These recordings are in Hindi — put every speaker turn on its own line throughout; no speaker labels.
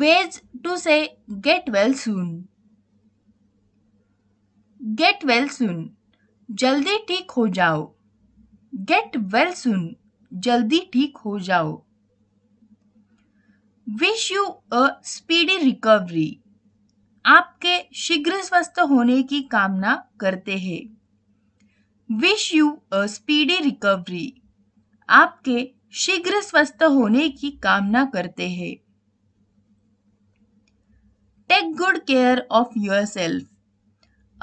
ways to say get well soon. Get well soon. जल्दी ठीक हो जाओ गेट वेल सुन जल्दी ठीक हो जाओ wish you a speedy recovery आपके शीघ्र स्वस्थ होने की कामना करते हैं wish you a speedy recovery आपके शीघ्र स्वस्थ होने की कामना करते हैं take good care of yourself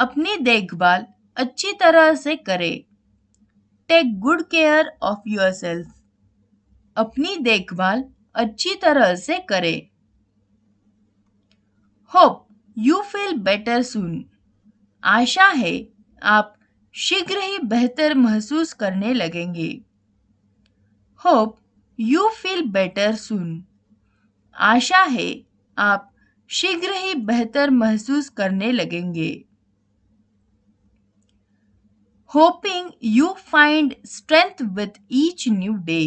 अपनी देखभाल अच्छी तरह से करें take good care of yourself अपनी देखभाल अच्छी तरह से करें hope you feel better soon आशा है आप शीघ्र ही बेहतर महसूस करने लगेंगे hope you feel better soon आशा है आप शीघ्र ही बेहतर महसूस करने लगेंगे hoping you find strength with each new day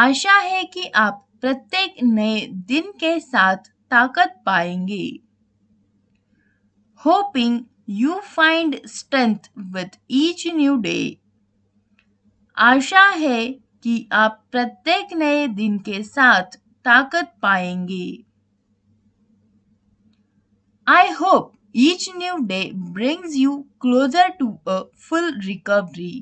आशा है कि आप प्रत्येक नए दिन के साथ ताकत पाएंगे hoping you find strength with each new day आशा है कि आप प्रत्येक नए दिन के साथ ताकत पाएंगे I hope each new day brings you closer to a full recovery.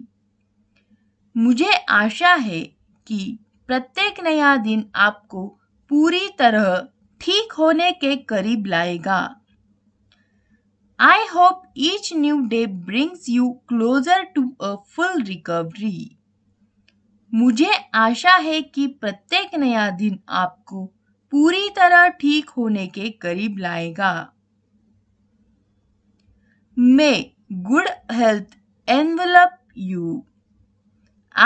मुझे आशा है कि प्रत्येक नया दिन आपको पूरी तरह ठीक होने के करीब लाएगा I hope each new day brings you closer to a full recovery मुझे आशा है कि प्रत्येक नया दिन आपको पूरी तरह ठीक होने के करीब लाएगा may good health envelop you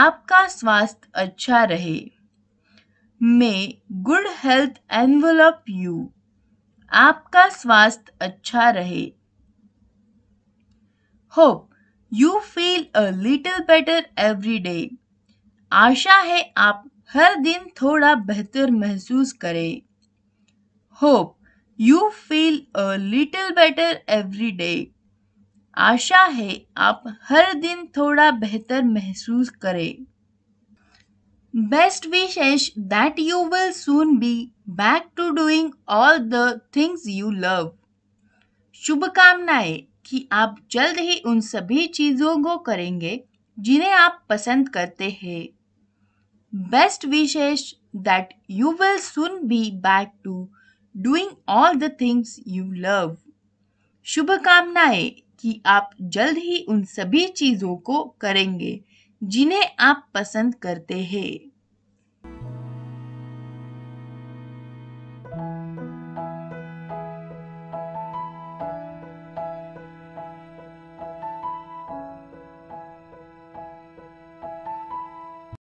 आपका स्वास्थ्य अच्छा रहे may good health envelop you आपका स्वास्थ्य अच्छा रहे hope you feel a little better every day आशा है आप हर दिन थोड़ा बेहतर महसूस करें hope you feel a little better every day आशा है आप हर दिन थोड़ा बेहतर महसूस करें wishes that you will soon be back to doing all the things you love शुभकामनाएं कि आप जल्द ही उन सभी चीजों को करेंगे जिन्हें आप पसंद करते हैं best wishes that you will soon be back to doing all the things you love शुभकामनाएं कि आप जल्द ही उन सभी चीज़ों को करेंगे जिन्हें आप पसंद करते हैं